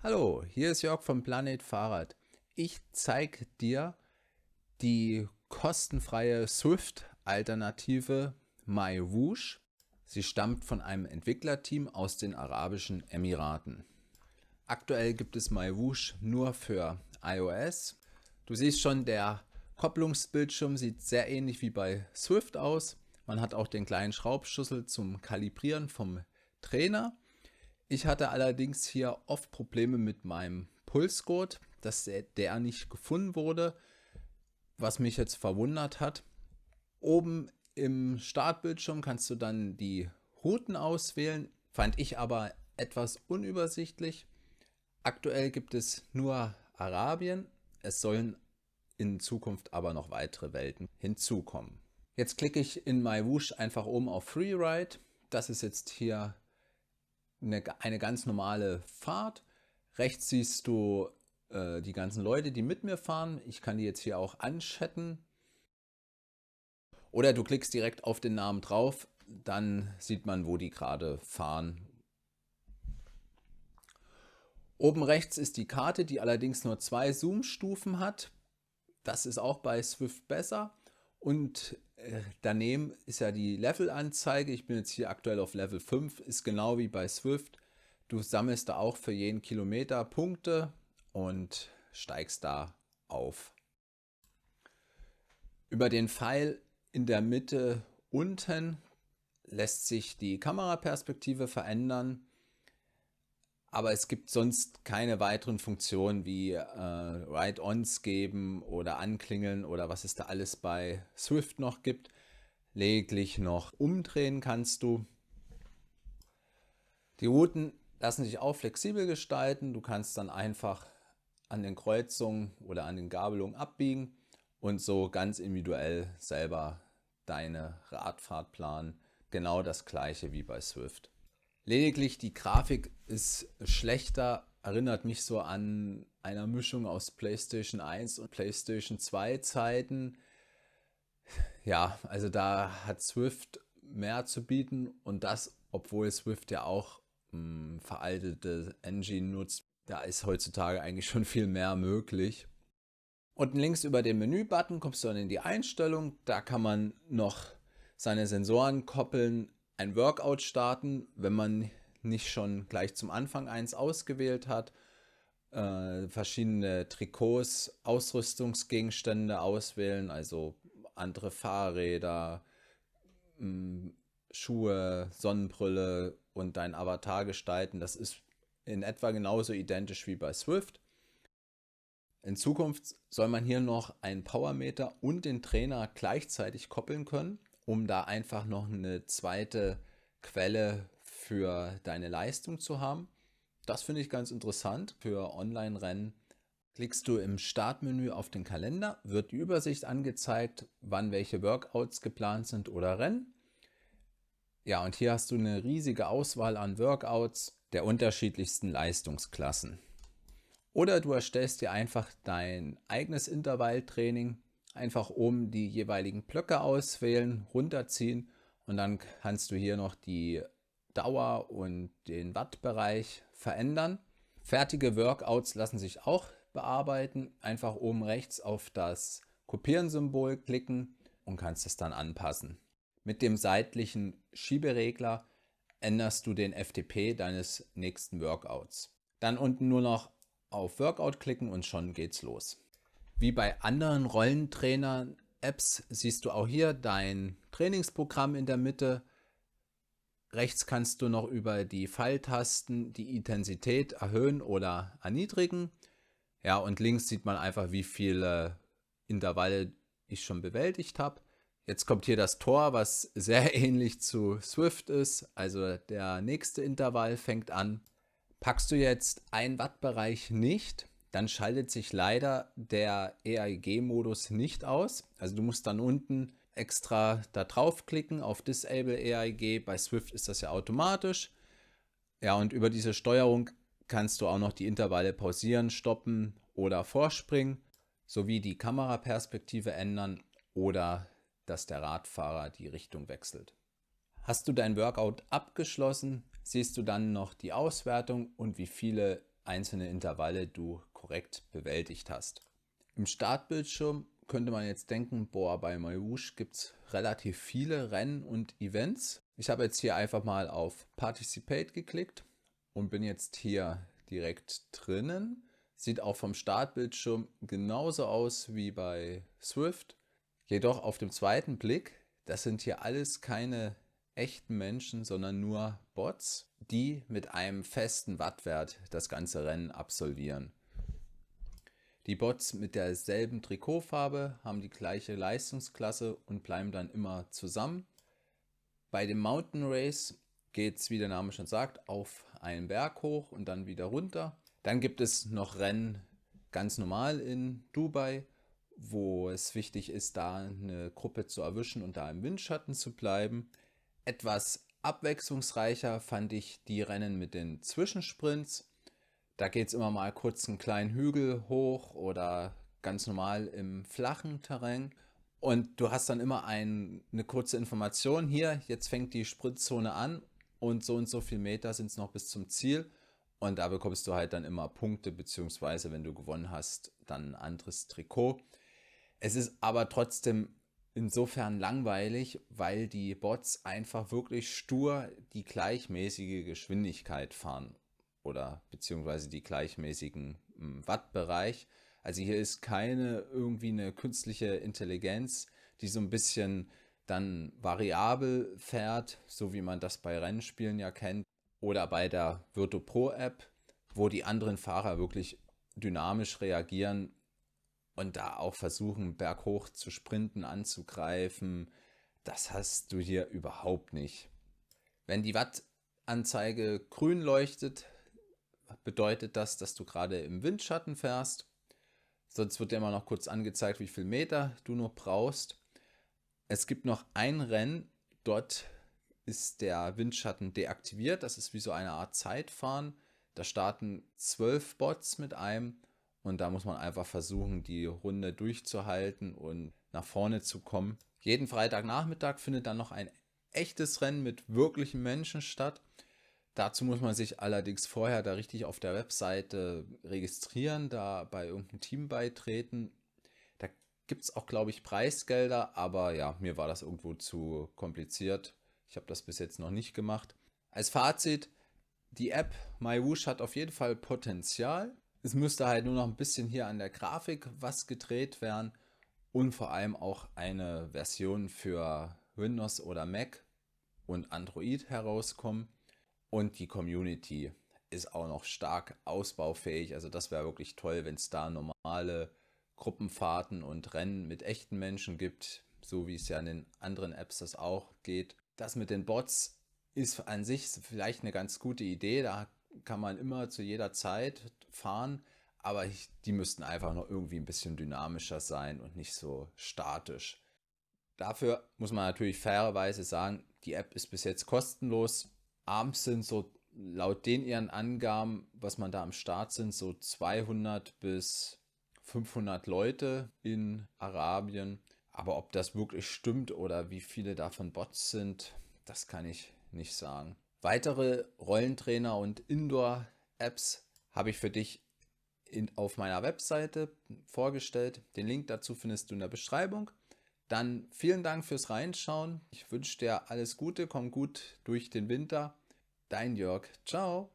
Hallo, hier ist Jörg vom Planet Fahrrad. Ich zeige dir die kostenfreie Swift-Alternative MyWoosh. Sie stammt von einem Entwicklerteam aus den Arabischen Emiraten. Aktuell gibt es MyWoosh nur für iOS. Du siehst schon, der Kopplungsbildschirm sieht sehr ähnlich wie bei Swift aus. Man hat auch den kleinen Schraubschlüssel zum Kalibrieren vom Trainer ich hatte allerdings hier oft Probleme mit meinem Pulsgurt, dass der nicht gefunden wurde, was mich jetzt verwundert hat. Oben im Startbildschirm kannst du dann die Routen auswählen, fand ich aber etwas unübersichtlich. Aktuell gibt es nur Arabien, es sollen in Zukunft aber noch weitere Welten hinzukommen. Jetzt klicke ich in My einfach oben auf Freeride. Das ist jetzt hier eine, eine ganz normale Fahrt. Rechts siehst du äh, die ganzen Leute, die mit mir fahren. Ich kann die jetzt hier auch anschatten. Oder du klickst direkt auf den Namen drauf, dann sieht man, wo die gerade fahren. Oben rechts ist die Karte, die allerdings nur zwei Zoom-Stufen hat. Das ist auch bei Swift besser. Und äh, daneben ist ja die Levelanzeige. Ich bin jetzt hier aktuell auf Level 5, ist genau wie bei Swift. Du sammelst da auch für jeden Kilometer Punkte und steigst da auf. Über den Pfeil in der Mitte unten lässt sich die Kameraperspektive verändern aber es gibt sonst keine weiteren Funktionen wie äh, Write-Ons geben oder anklingeln oder was es da alles bei Swift noch gibt. Lediglich noch umdrehen kannst du. Die Routen lassen sich auch flexibel gestalten. Du kannst dann einfach an den Kreuzungen oder an den Gabelungen abbiegen und so ganz individuell selber deine Radfahrt planen. Genau das gleiche wie bei Swift. Lediglich die Grafik ist schlechter, erinnert mich so an einer Mischung aus PlayStation 1 und PlayStation 2 Zeiten. Ja, also da hat Swift mehr zu bieten und das, obwohl Swift ja auch mh, hm, veraltete Engine nutzt. Da ist heutzutage eigentlich schon viel mehr möglich. Unten links über den Menü-Button kommst du dann in die Einstellung. Da kann man noch seine Sensoren koppeln ein Workout starten, wenn man nicht schon gleich zum Anfang eins ausgewählt hat, äh, verschiedene Trikots, Ausrüstungsgegenstände auswählen, also andere Fahrräder, mm, Schuhe, Sonnenbrille und dein Avatar gestalten. Das ist in etwa genauso identisch wie bei Swift. In Zukunft soll man hier noch einen Powermeter und den Trainer gleichzeitig koppeln können um da einfach noch eine zweite Quelle für deine Leistung zu haben. Das finde ich ganz interessant für Online-Rennen. Klickst du im Startmenü auf den Kalender, wird die Übersicht angezeigt, wann welche Workouts geplant sind oder Rennen. Ja, und hier hast du eine riesige Auswahl an Workouts der unterschiedlichsten Leistungsklassen. Oder du erstellst dir einfach dein eigenes Intervalltraining Einfach oben die jeweiligen Blöcke auswählen, runterziehen und dann kannst du hier noch die Dauer und den Wattbereich verändern. Fertige Workouts lassen sich auch bearbeiten. Einfach oben rechts auf das Kopieren-Symbol klicken und kannst es dann anpassen. Mit dem seitlichen Schieberegler änderst du den FTP deines nächsten Workouts. Dann unten nur noch auf Workout klicken und schon geht's los. Wie bei anderen Rollentrainer-Apps siehst du auch hier dein Trainingsprogramm in der Mitte. Rechts kannst du noch über die Pfeiltasten die Intensität erhöhen oder erniedrigen. Ja, und links sieht man einfach, wie viele Intervalle ich schon bewältigt habe. Jetzt kommt hier das Tor, was sehr ähnlich zu Swift ist. Also der nächste Intervall fängt an. Packst du jetzt einen Wattbereich nicht, dann schaltet sich leider der EIG-Modus nicht aus. Also du musst dann unten extra da draufklicken auf Disable EIG. Bei Swift ist das ja automatisch. Ja, und über diese Steuerung kannst du auch noch die Intervalle pausieren, stoppen oder vorspringen, sowie die Kameraperspektive ändern oder dass der Radfahrer die Richtung wechselt. Hast du dein Workout abgeschlossen, siehst du dann noch die Auswertung und wie viele einzelne Intervalle du korrekt bewältigt hast. Im Startbildschirm könnte man jetzt denken, boah, bei Moyouche gibt es relativ viele Rennen und Events. Ich habe jetzt hier einfach mal auf Participate geklickt und bin jetzt hier direkt drinnen. Sieht auch vom Startbildschirm genauso aus wie bei Swift. Jedoch auf dem zweiten Blick, das sind hier alles keine echten Menschen, sondern nur Bots, die mit einem festen Wattwert das ganze Rennen absolvieren. Die Bots mit derselben Trikotfarbe haben die gleiche Leistungsklasse und bleiben dann immer zusammen. Bei dem Mountain Race geht es, wie der Name schon sagt, auf einen Berg hoch und dann wieder runter. Dann gibt es noch Rennen ganz normal in Dubai, wo es wichtig ist, da eine Gruppe zu erwischen und da im Windschatten zu bleiben. Etwas abwechslungsreicher fand ich die Rennen mit den Zwischensprints. Da geht es immer mal kurz einen kleinen Hügel hoch oder ganz normal im flachen Terrain. Und du hast dann immer ein, eine kurze Information. Hier, jetzt fängt die Spritzzone an und so und so viel Meter sind es noch bis zum Ziel. Und da bekommst du halt dann immer Punkte, beziehungsweise wenn du gewonnen hast, dann ein anderes Trikot. Es ist aber trotzdem insofern langweilig, weil die Bots einfach wirklich stur die gleichmäßige Geschwindigkeit fahren oder beziehungsweise die gleichmäßigen hm, Wattbereich. Also hier ist keine irgendwie eine künstliche Intelligenz, die so ein bisschen dann variabel fährt, so wie man das bei Rennspielen ja kennt oder bei der Virtu Pro App, wo die anderen Fahrer wirklich dynamisch reagieren und da auch versuchen, berghoch zu sprinten, anzugreifen. Das hast du hier überhaupt nicht. Wenn die Wattanzeige grün leuchtet, bedeutet das, dass du gerade im Windschatten fährst. Sonst wird dir immer noch kurz angezeigt, wie viel Meter du nur brauchst. Es gibt noch ein Rennen, dort ist der Windschatten deaktiviert. Das ist wie so eine Art Zeitfahren. Da starten zwölf Bots mit einem und da muss man einfach versuchen, die Runde durchzuhalten und nach vorne zu kommen. Jeden Freitagnachmittag findet dann noch ein echtes Rennen mit wirklichen Menschen statt. Dazu muss man sich allerdings vorher da richtig auf der Webseite registrieren, da bei irgendeinem Team beitreten. Da gibt es auch, glaube ich, Preisgelder, aber ja, mir war das irgendwo zu kompliziert. Ich habe das bis jetzt noch nicht gemacht. Als Fazit, die App MyWoosh hat auf jeden Fall Potenzial. Es müsste halt nur noch ein bisschen hier an der Grafik was gedreht werden und vor allem auch eine Version für Windows oder Mac und Android herauskommen. Und die Community ist auch noch stark ausbaufähig. Also das wäre wirklich toll, wenn es da normale Gruppenfahrten und Rennen mit echten Menschen gibt, so wie es ja in den anderen Apps das auch geht. Das mit den Bots ist an sich vielleicht eine ganz gute Idee. Da kann man immer zu jeder Zeit fahren, aber ich, die müssten einfach noch irgendwie ein bisschen dynamischer sein und nicht so statisch. Dafür muss man natürlich fairerweise sagen, die App ist bis jetzt kostenlos abends sind so laut den ihren Angaben, was man da am Start sind, so 200 bis 500 Leute in Arabien. Aber ob das wirklich stimmt oder wie viele davon Bots sind, das kann ich nicht sagen. Weitere Rollentrainer und Indoor-Apps habe ich für dich in, auf meiner Webseite vorgestellt. Den Link dazu findest du in der Beschreibung. Dann vielen Dank fürs Reinschauen. Ich wünsche dir alles Gute, komm gut durch den Winter. Dein Jörg. Ciao.